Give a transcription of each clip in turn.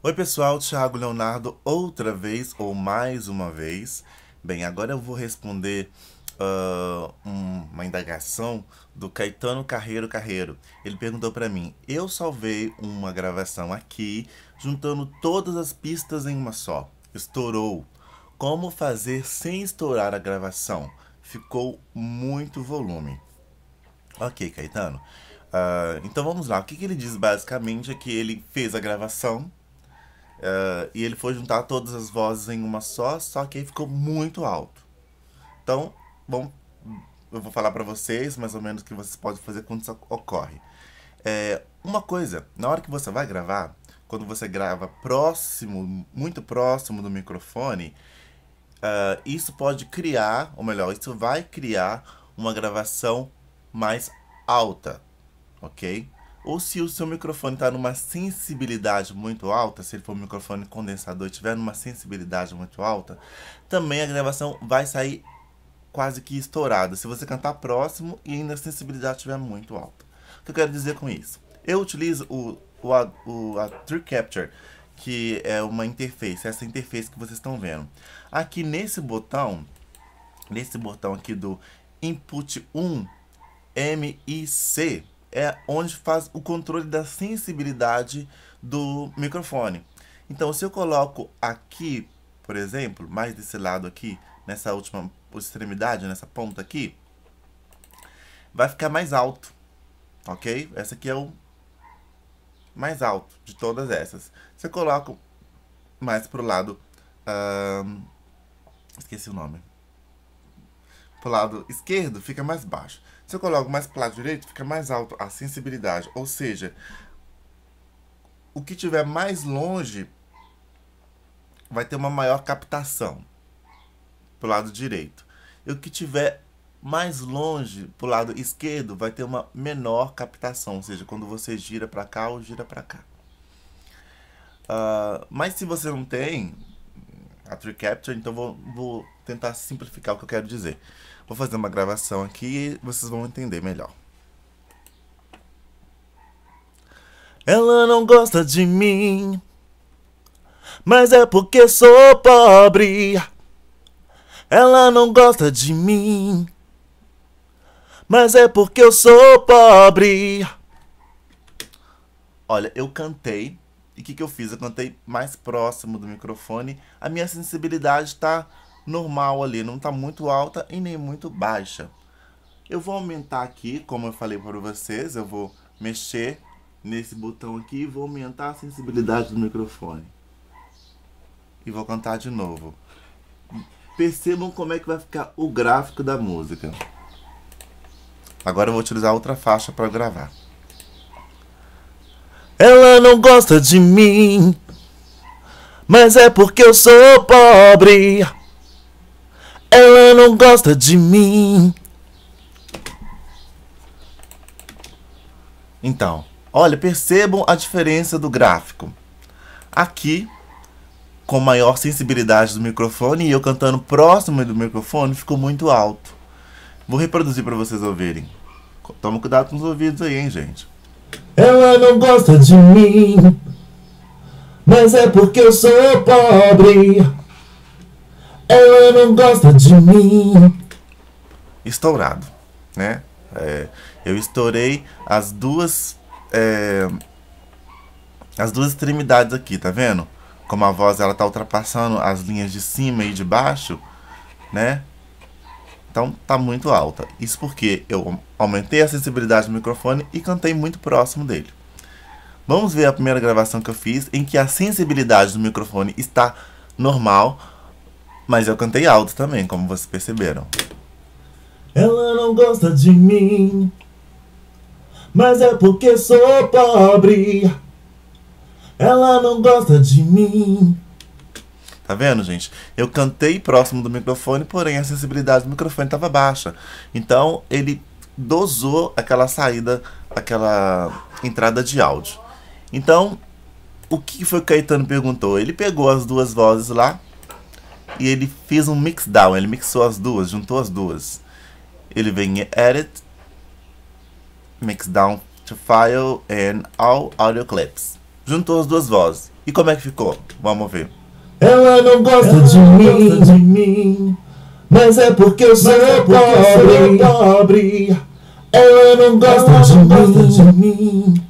Oi, pessoal, Thiago Leonardo, outra vez ou mais uma vez. Bem, agora eu vou responder uh, uma indagação do Caetano Carreiro Carreiro. Ele perguntou para mim: Eu salvei uma gravação aqui, juntando todas as pistas em uma só. Estourou. Como fazer sem estourar a gravação? Ficou muito volume. Ok, Caetano. Uh, então vamos lá. O que, que ele diz basicamente é que ele fez a gravação Uh, e ele foi juntar todas as vozes em uma só, só que aí ficou muito alto. Então, bom, eu vou falar para vocês mais ou menos o que vocês podem fazer quando isso ocorre. É, uma coisa, na hora que você vai gravar, quando você grava próximo, muito próximo do microfone, uh, isso pode criar, ou melhor, isso vai criar uma gravação mais alta, ok? ou se o seu microfone está numa sensibilidade muito alta, se ele for um microfone condensador e tiver numa sensibilidade muito alta, também a gravação vai sair quase que estourada, se você cantar próximo e ainda a sensibilidade estiver muito alta. O que eu quero dizer com isso? Eu utilizo o, o, a, o a True Capture, que é uma interface, essa interface que vocês estão vendo. Aqui nesse botão, nesse botão aqui do Input 1 MIC, é onde faz o controle da sensibilidade do microfone. Então, se eu coloco aqui, por exemplo, mais desse lado aqui, nessa última extremidade, nessa ponta aqui, vai ficar mais alto, ok? Essa aqui é o mais alto de todas essas. Se eu coloco mais pro lado... Hum, esqueci o nome. Pro lado esquerdo, fica mais baixo. Se eu coloco mais para o lado direito, fica mais alto a sensibilidade. Ou seja, o que tiver mais longe vai ter uma maior captação para o lado direito. E o que tiver mais longe para o lado esquerdo vai ter uma menor captação, ou seja, quando você gira para cá ou gira para cá. Uh, mas se você não tem, a Tree Capture, então vou, vou tentar simplificar o que eu quero dizer. Vou fazer uma gravação aqui e vocês vão entender melhor. Ela não gosta de mim, mas é porque sou pobre. Ela não gosta de mim, mas é porque eu sou pobre. Olha, eu cantei e o que, que eu fiz? Eu cantei mais próximo do microfone. A minha sensibilidade está normal ali, não está muito alta e nem muito baixa. Eu vou aumentar aqui, como eu falei para vocês, eu vou mexer nesse botão aqui e vou aumentar a sensibilidade do microfone. E vou cantar de novo. Percebam como é que vai ficar o gráfico da música. Agora eu vou utilizar outra faixa para gravar. Ela não gosta de mim, mas é porque eu sou pobre. Ela não gosta de mim. Então, olha, percebam a diferença do gráfico. Aqui, com maior sensibilidade do microfone e eu cantando próximo do microfone, ficou muito alto. Vou reproduzir para vocês ouvirem. Toma cuidado com os ouvidos aí, hein, gente. Ela não gosta de mim, mas é porque eu sou pobre. Ela não gosta de mim. Estourado, né? É, eu estourei as duas. É, as duas extremidades aqui, tá vendo? Como a voz ela tá ultrapassando as linhas de cima e de baixo, né? Então tá muito alta. Isso porque eu Aumentei a sensibilidade do microfone e cantei muito próximo dele. Vamos ver a primeira gravação que eu fiz em que a sensibilidade do microfone está normal, mas eu cantei alto também, como vocês perceberam. Ela não gosta de mim, mas é porque sou pobre. Ela não gosta de mim. Tá vendo, gente? Eu cantei próximo do microfone, porém a sensibilidade do microfone estava baixa. Então ele dosou aquela saída, aquela entrada de áudio. Então, o que foi que o Caetano perguntou? Ele pegou as duas vozes lá e ele fez um mix down, ele mixou as duas, juntou as duas. Ele vem em Edit, Mix Down to File and All Audio Clips. Juntou as duas vozes. E como é que ficou? Vamos ver. Ela não gosta, Ela de, não mim. gosta de mim. Mas é porque eu sou, é porque pobre. Eu sou pobre. Ela não gosta, Ela não gosta de, mim. de mim.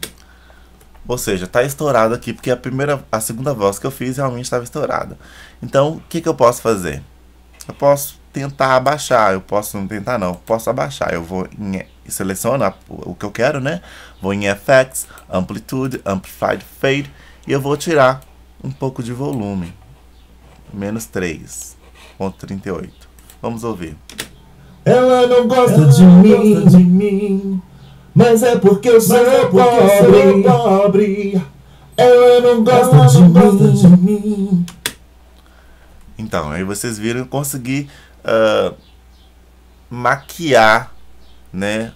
Ou seja, tá estourado aqui porque a primeira, a segunda voz que eu fiz realmente estava estourada. Então, o que, que eu posso fazer? Eu posso tentar abaixar, eu posso não tentar não, posso abaixar. Eu vou em, eh, seleciono o que eu quero, né? Vou em Effects, Amplitude, Amplified Fade e eu vou tirar um pouco de volume. Menos 3.38. Vamos ouvir. Ela não gosta, Ela de, não mim, gosta de mim, mas é porque eu sou, é porque pobre. Eu sou pobre. Ela não gosta, Ela de, não mim. de mim. Então, aí vocês viram, conseguir uh, maquiar né,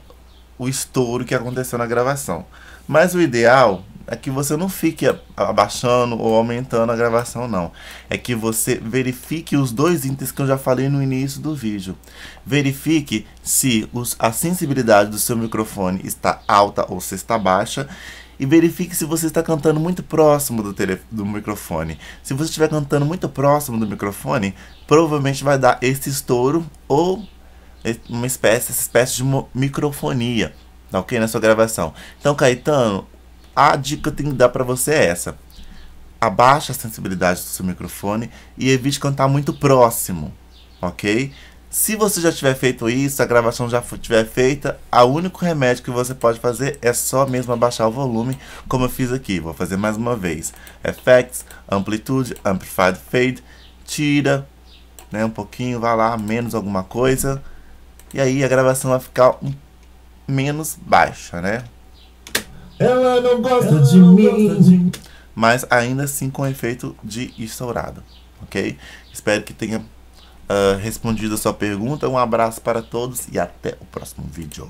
o estouro que aconteceu na gravação. Mas o ideal é que você não fique abaixando ou aumentando a gravação, não. É que você verifique os dois itens que eu já falei no início do vídeo. Verifique se os, a sensibilidade do seu microfone está alta ou se está baixa. E verifique se você está cantando muito próximo do, tele, do microfone. Se você estiver cantando muito próximo do microfone, provavelmente vai dar esse estouro ou é, uma espécie, essa espécie de microfonia, ok? Na sua gravação. Então, Caetano, a dica que eu tenho que dar para você é essa. Abaixa a sensibilidade do seu microfone e evite cantar muito próximo, ok? Se você já tiver feito isso, a gravação já tiver feita, o único remédio que você pode fazer é só mesmo abaixar o volume, como eu fiz aqui. Vou fazer mais uma vez. Effects, amplitude, amplified fade, tira, né, um pouquinho, vai lá, menos alguma coisa. E aí a gravação vai ficar menos baixa, né? Ela não gosta, de, não mim. gosta de mim. Mas ainda assim com efeito de estourado, ok? Espero que tenha uh, respondido a sua pergunta. Um abraço para todos e até o próximo vídeo.